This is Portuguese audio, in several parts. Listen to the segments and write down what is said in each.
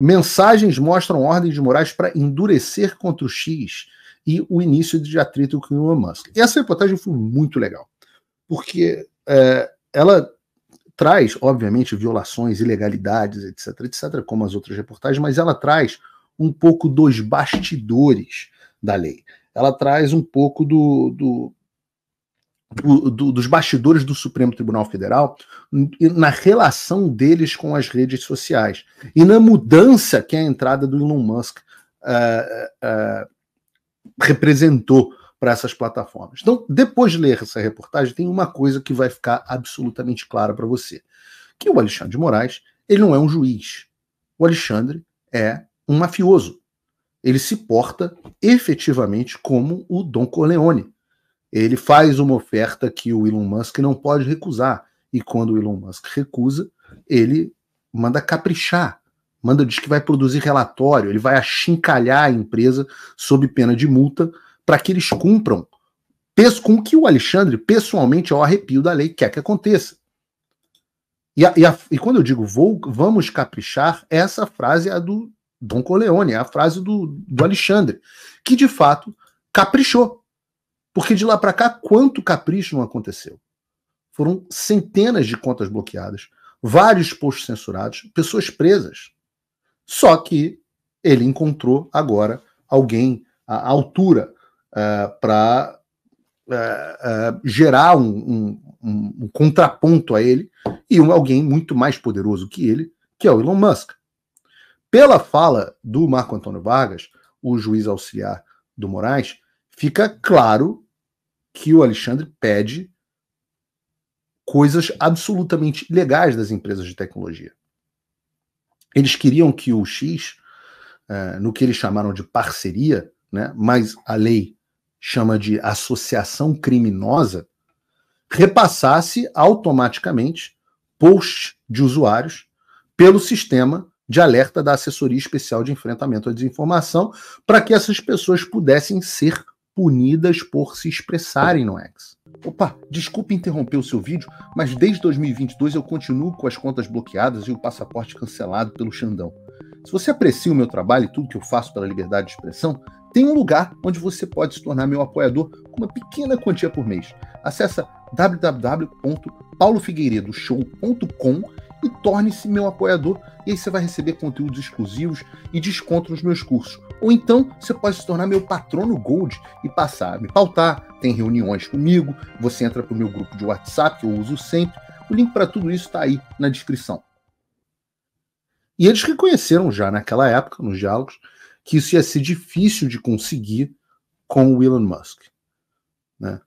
Mensagens mostram ordens de Moraes para endurecer contra o X e o início de atrito com o Elon Musk. E essa reportagem foi muito legal, porque é, ela traz, obviamente, violações, ilegalidades, etc., etc., como as outras reportagens, mas ela traz um pouco dos bastidores da lei. Ela traz um pouco do, do do, do, dos bastidores do Supremo Tribunal Federal na relação deles com as redes sociais e na mudança que a entrada do Elon Musk uh, uh, representou para essas plataformas. Então, depois de ler essa reportagem, tem uma coisa que vai ficar absolutamente clara para você, que o Alexandre de Moraes ele não é um juiz. O Alexandre é um mafioso. Ele se porta efetivamente como o Dom Corleone ele faz uma oferta que o Elon Musk não pode recusar. E quando o Elon Musk recusa, ele manda caprichar, manda diz que vai produzir relatório, ele vai achincalhar a empresa sob pena de multa para que eles cumpram com o que o Alexandre, pessoalmente, ao é arrepio da lei, quer que aconteça. E, a, e, a, e quando eu digo vou, vamos caprichar, essa frase é a do Don Corleone, é a frase do, do Alexandre, que de fato caprichou porque de lá para cá, quanto capricho não aconteceu? Foram centenas de contas bloqueadas, vários posts censurados, pessoas presas. Só que ele encontrou agora alguém à altura uh, é, para uh, é, uh, é, gerar um, um, um, um, contraponto a ele e alguém muito mais poderoso que ele, que é o Elon Musk. Pela fala do Marco Antônio Vargas, o juiz auxiliar do Moraes, fica claro que o Alexandre pede coisas absolutamente legais das empresas de tecnologia. Eles queriam que o X, uh, no que eles chamaram de parceria, né, mas a lei chama de associação criminosa, repassasse automaticamente posts de usuários pelo sistema de alerta da Assessoria Especial de Enfrentamento à Desinformação, para que essas pessoas pudessem ser punidas por se expressarem no X. Opa, desculpe interromper o seu vídeo, mas desde 2022 eu continuo com as contas bloqueadas e o passaporte cancelado pelo Xandão. Se você aprecia o meu trabalho e tudo que eu faço pela liberdade de expressão, tem um lugar onde você pode se tornar meu apoiador com uma pequena quantia por mês. Acesse www.paulofigueiredoshow.com e torne-se meu apoiador. E aí você vai receber conteúdos exclusivos e desconto nos meus cursos. Ou então você pode se tornar meu patrono Gold e passar a me pautar. Tem reuniões comigo, você entra para o meu grupo de WhatsApp, que eu uso sempre. O link para tudo isso está aí na descrição. E eles reconheceram já naquela época, nos diálogos, que isso ia ser difícil de conseguir com o Elon Musk. Né?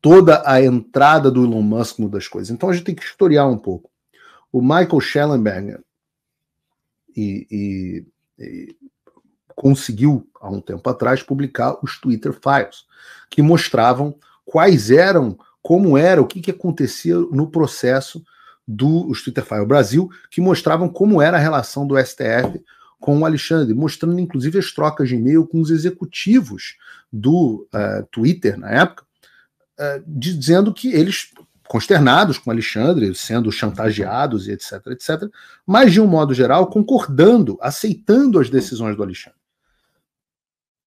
Toda a entrada do Elon Musk muda as coisas. Então a gente tem que historiar um pouco. O Michael Schellenberg e, e, e conseguiu, há um tempo atrás, publicar os Twitter Files, que mostravam quais eram, como era, o que, que acontecia no processo do Twitter Files Brasil, que mostravam como era a relação do STF com o Alexandre, mostrando inclusive as trocas de e-mail com os executivos do uh, Twitter na época, uh, dizendo que eles consternados com Alexandre, sendo chantageados e etc, etc, mas de um modo geral concordando, aceitando as decisões do Alexandre.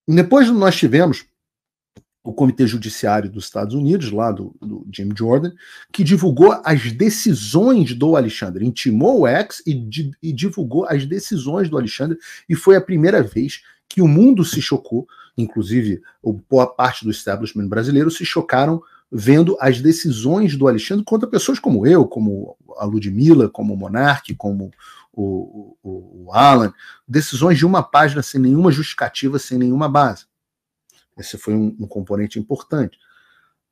Depois nós tivemos o Comitê Judiciário dos Estados Unidos, lá do, do Jim Jordan, que divulgou as decisões do Alexandre, intimou o ex e, di, e divulgou as decisões do Alexandre, e foi a primeira vez que o mundo se chocou, inclusive boa parte do establishment brasileiro se chocaram vendo as decisões do Alexandre contra pessoas como eu, como a Ludmilla, como o Monark, como o, o, o Alan, decisões de uma página sem nenhuma justificativa, sem nenhuma base. Esse foi um, um componente importante.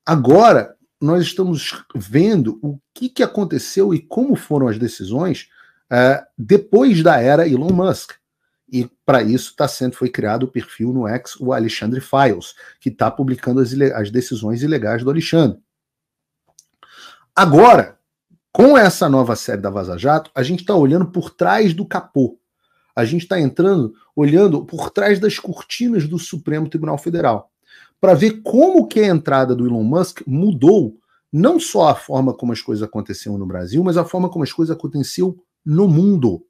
Agora, nós estamos vendo o que, que aconteceu e como foram as decisões uh, depois da era Elon Musk. E para isso está sendo foi criado o perfil no ex o Alexandre Files, que está publicando as, as decisões ilegais do Alexandre. Agora, com essa nova série da Vaza Jato, a gente está olhando por trás do capô. A gente está entrando, olhando por trás das cortinas do Supremo Tribunal Federal, para ver como que a entrada do Elon Musk mudou não só a forma como as coisas aconteceram no Brasil, mas a forma como as coisas aconteceram no mundo.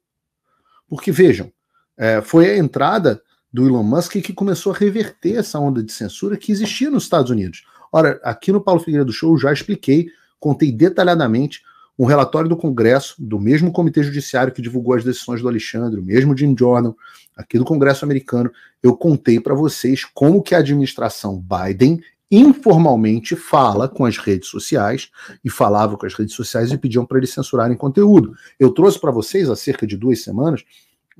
Porque vejam, é, foi a entrada do Elon Musk que começou a reverter essa onda de censura que existia nos Estados Unidos. Ora, aqui no Paulo Figueiredo Show já expliquei, contei detalhadamente um relatório do Congresso, do mesmo Comitê Judiciário que divulgou as decisões do Alexandre, o mesmo Jim Jordan, aqui do Congresso americano, eu contei para vocês como que a administração Biden informalmente fala com as redes sociais e falava com as redes sociais e pediam para eles censurarem conteúdo. Eu trouxe para vocês há cerca de duas semanas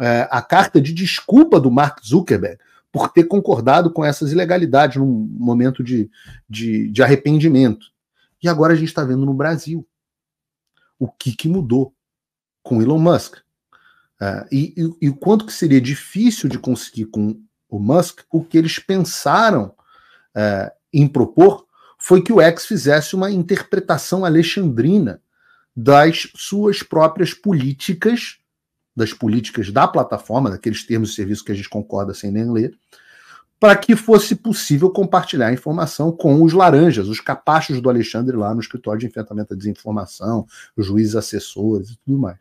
é, a carta de desculpa do Mark Zuckerberg por ter concordado com essas ilegalidades num momento de, de, de arrependimento. E agora a gente está vendo no Brasil o que, que mudou com Elon Musk. É, e, e, o quanto que seria difícil de conseguir com o Musk, o que eles pensaram é, em propor foi que o X fizesse uma interpretação alexandrina das suas próprias políticas das políticas da plataforma, daqueles termos de serviço que a gente concorda sem nem ler, para que fosse possível compartilhar a informação com os laranjas, os capachos do Alexandre lá no escritório de enfrentamento à desinformação, os juízes assessores e tudo mais.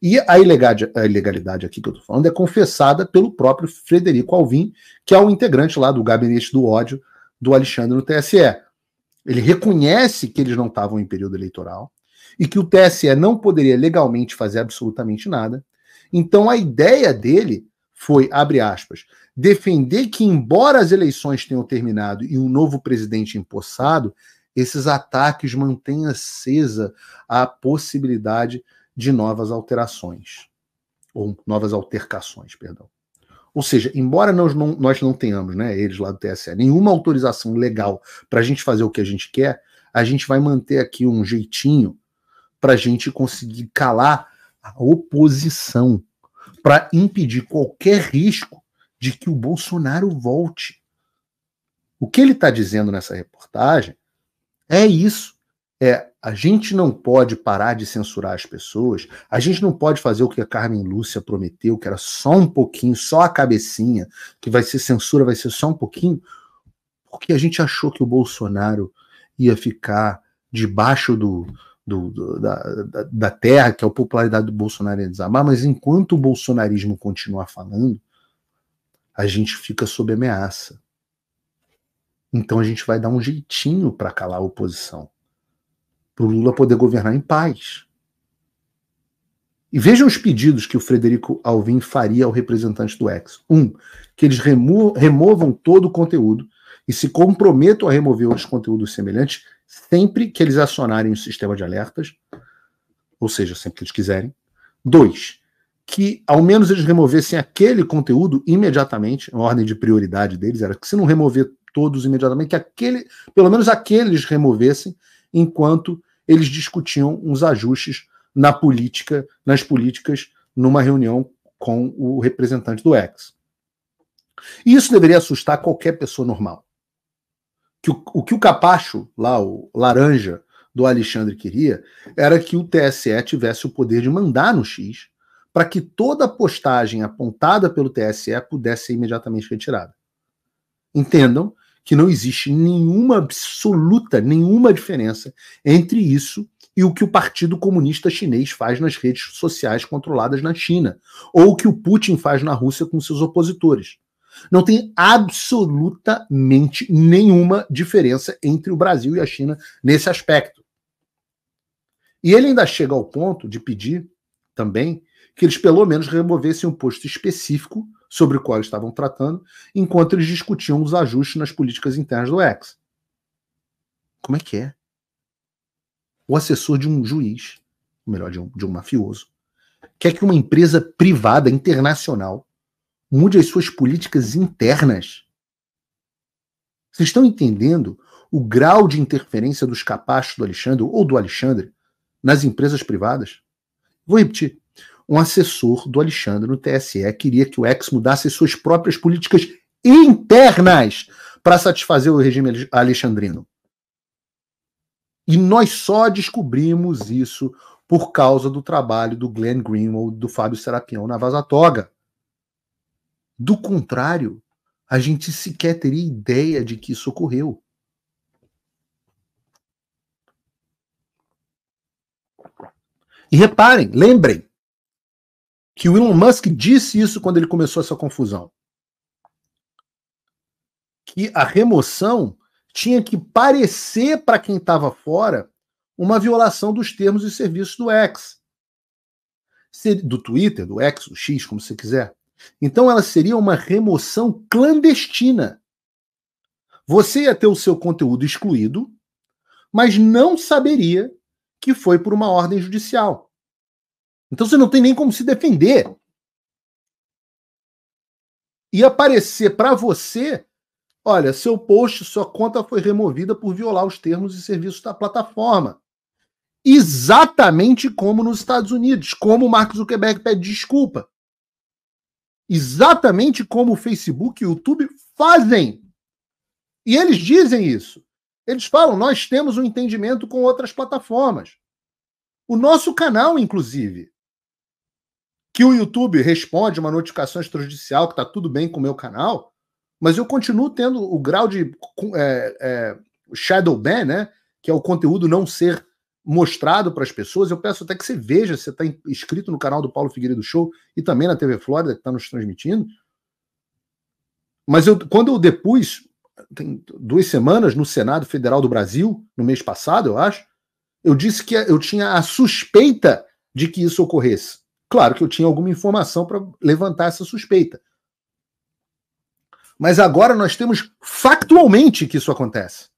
E a ilegalidade aqui que eu estou falando é confessada pelo próprio Frederico Alvim, que é o integrante lá do gabinete do ódio do Alexandre no TSE. Ele reconhece que eles não estavam em período eleitoral e que o TSE não poderia legalmente fazer absolutamente nada então a ideia dele foi, abre aspas, defender que, embora as eleições tenham terminado e um novo presidente empossado, esses ataques mantêm acesa a possibilidade de novas alterações, ou novas altercações, perdão. Ou seja, embora nós não, nós não tenhamos, né, eles lá do TSE, nenhuma autorização legal para a gente fazer o que a gente quer, a gente vai manter aqui um jeitinho para a gente conseguir calar a oposição para impedir qualquer risco de que o Bolsonaro volte. O que ele está dizendo nessa reportagem é isso. É, a gente não pode parar de censurar as pessoas, a gente não pode fazer o que a Carmen Lúcia prometeu, que era só um pouquinho, só a cabecinha, que vai ser censura, vai ser só um pouquinho, porque a gente achou que o Bolsonaro ia ficar debaixo do, do, do, da, da, terra, que é a popularidade do Bolsonaro ia desamar, mas enquanto o bolsonarismo continuar falando, a gente fica sob ameaça. Então a gente vai dar um jeitinho para calar a oposição, para o Lula poder governar em paz. E vejam os pedidos que o Frederico Alvim faria ao representante do ex. Um, que eles remo removam todo o conteúdo e se comprometam a remover outros conteúdos semelhantes sempre que eles acionarem o sistema de alertas, ou seja, sempre que eles quiserem. Dois, que ao menos eles removessem aquele conteúdo imediatamente, a ordem de prioridade deles era que se não remover todos imediatamente, que aquele, pelo menos aqueles removessem enquanto eles discutiam uns ajustes na política, nas políticas numa reunião com o representante do ex. E isso deveria assustar qualquer pessoa normal que o, o que o capacho, lá, o laranja, do Alexandre queria, era que o TSE tivesse o poder de mandar no X para que toda postagem apontada pelo TSE pudesse ser imediatamente retirada. Entendam que não existe nenhuma absoluta, nenhuma diferença entre isso e o que o Partido Comunista Chinês faz nas redes sociais controladas na China, ou o que o Putin faz na Rússia com seus opositores. Não tem absolutamente nenhuma diferença entre o Brasil e a China nesse aspecto. E ele ainda chega ao ponto de pedir também que eles pelo menos removessem um posto específico sobre o qual estavam tratando, enquanto eles discutiam os ajustes nas políticas internas do ex. Como é que é? O assessor de um juiz, ou melhor, de um, de um mafioso, quer que uma empresa privada internacional Mude as suas políticas internas. Vocês estão entendendo o grau de interferência dos capachos do Alexandre ou do Alexandre nas empresas privadas? Vou repetir. Um assessor do Alexandre no TSE queria que o ex mudasse suas próprias políticas internas para satisfazer o regime alexandrino. E nós só descobrimos isso por causa do trabalho do Glenn Greenwald, do Fábio Serapião na Vaza Toga. Do contrário, a gente sequer teria ideia de que isso ocorreu. E reparem, lembrem que o Elon Musk disse isso quando ele começou essa confusão. Que a remoção tinha que parecer para quem estava fora uma violação dos termos e serviços do X. Do Twitter, do X, do X, como você quiser. Então ela seria uma remoção clandestina. Você ia ter o seu conteúdo excluído, mas não saberia que foi por uma ordem judicial. Então você não tem nem como se defender. E aparecer para você, olha, seu post, sua conta foi removida por violar os termos e serviços da plataforma. Exatamente como nos Estados Unidos, como o Mark Zuckerberg pede desculpa. Exatamente como o Facebook e o YouTube fazem. E eles dizem isso. Eles falam: nós temos um entendimento com outras plataformas. O nosso canal, inclusive. Que o YouTube responde uma notificação extrajudicial que está tudo bem com o meu canal, mas eu continuo tendo o grau de é, é, shadow ban, né? Que é o conteúdo não ser mostrado para as pessoas. Eu peço até que você veja, você está inscrito no canal do Paulo Figueiredo Show e também na TV Flórida, que está nos transmitindo. Mas eu, quando eu depus, tem duas semanas, no Senado Federal do Brasil, no mês passado, eu acho, eu disse que eu tinha a suspeita de que isso ocorresse. Claro que eu tinha alguma informação para levantar essa suspeita. Mas agora nós temos factualmente que isso acontece.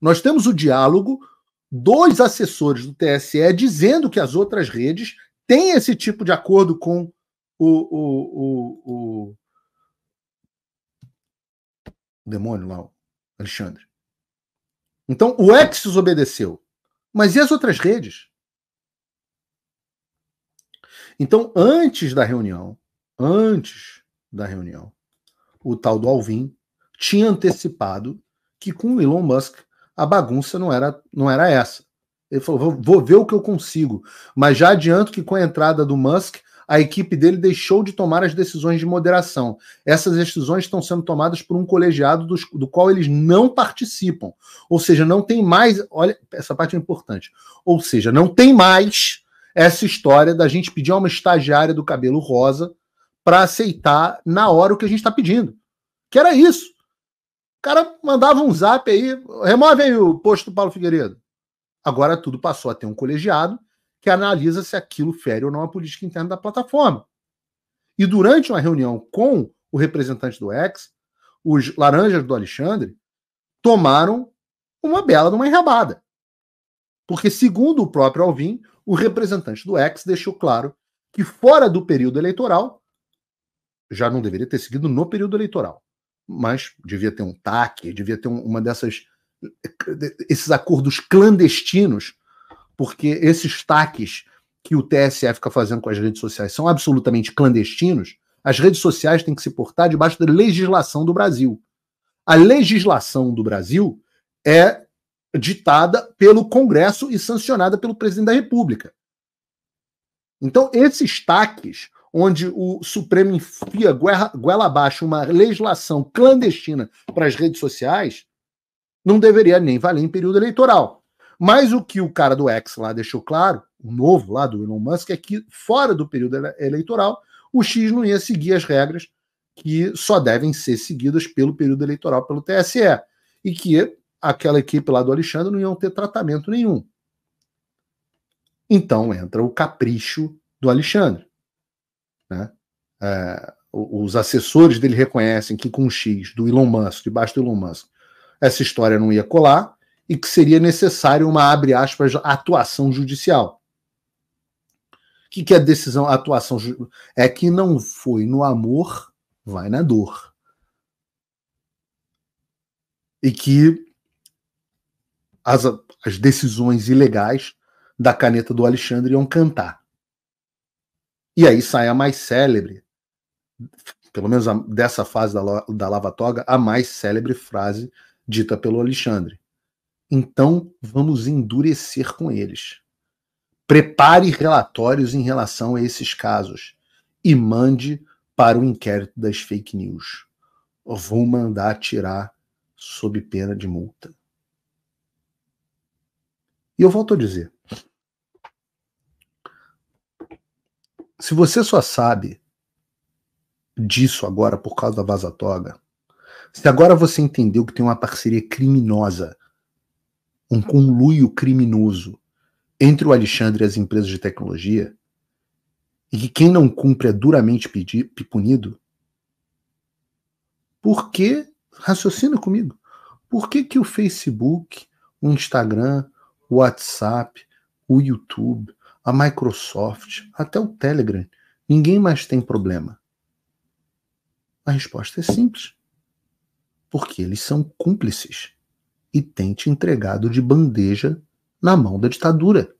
Nós temos o diálogo dois assessores do TSE dizendo que as outras redes têm esse tipo de acordo com o, o, o, o demônio lá, o Alexandre. Então o Exis obedeceu. Mas e as outras redes? Então, antes da reunião, antes da reunião, o tal do Alvin tinha antecipado que com o Elon Musk a bagunça não era, não era essa. Ele falou: vou, vou ver o que eu consigo. Mas já adianto que com a entrada do Musk, a equipe dele deixou de tomar as decisões de moderação. Essas decisões estão sendo tomadas por um colegiado dos, do qual eles não participam. Ou seja, não tem mais. Olha, essa parte é importante. Ou seja, não tem mais essa história da gente pedir a uma estagiária do cabelo rosa para aceitar na hora o que a gente está pedindo. Que era isso. O cara mandava um zap aí, remove aí o posto do Paulo Figueiredo. Agora tudo passou a ter um colegiado que analisa se aquilo fere ou não a política interna da plataforma. E durante uma reunião com o representante do ex, os laranjas do Alexandre tomaram uma bela de uma enrabada. Porque, segundo o próprio Alvim, o representante do ex deixou claro que fora do período eleitoral, já não deveria ter seguido no período eleitoral, mas devia ter um TAC, devia ter uma dessas esses acordos clandestinos, porque esses taques que o TSE fica fazendo com as redes sociais são absolutamente clandestinos. As redes sociais têm que se portar debaixo da legislação do Brasil. A legislação do Brasil é ditada pelo Congresso e sancionada pelo presidente da República. Então, esses taques onde o Supremo enfia goela, abaixo uma legislação clandestina para as redes sociais, não deveria nem valer em período eleitoral. Mas o que o cara do X lá deixou claro, o novo lá do Elon Musk, é que fora do período eleitoral, o X não ia seguir as regras que só devem ser seguidas pelo período eleitoral, pelo TSE. E que aquela equipe lá do Alexandre não iam ter tratamento nenhum. Então entra o capricho do Alexandre. Né? É, os assessores dele reconhecem que com o X do Elon Musk, debaixo do Elon Musk, essa história não ia colar e que seria necessário uma, abre aspas, atuação judicial. O que, que é decisão, atuação? É que não foi no amor, vai na dor. E que as, as decisões ilegais da caneta do Alexandre iam cantar. E aí sai a mais célebre, pelo menos a, dessa fase da, da Lava Toga, a mais célebre frase dita pelo Alexandre. Então vamos endurecer com eles. Prepare relatórios em relação a esses casos e mande para o inquérito das fake news. Vou mandar tirar sob pena de multa. E eu volto a dizer: Se você só sabe disso agora por causa da Vaza Toga, se agora você entendeu que tem uma parceria criminosa, um conluio criminoso entre o Alexandre e as empresas de tecnologia, e que quem não cumpre é duramente punido, por que, raciocina comigo, por que, que o Facebook, o Instagram, o WhatsApp, o YouTube, a Microsoft, até o Telegram. Ninguém mais tem problema. A resposta é simples. Porque eles são cúmplices e têm te entregado de bandeja na mão da ditadura.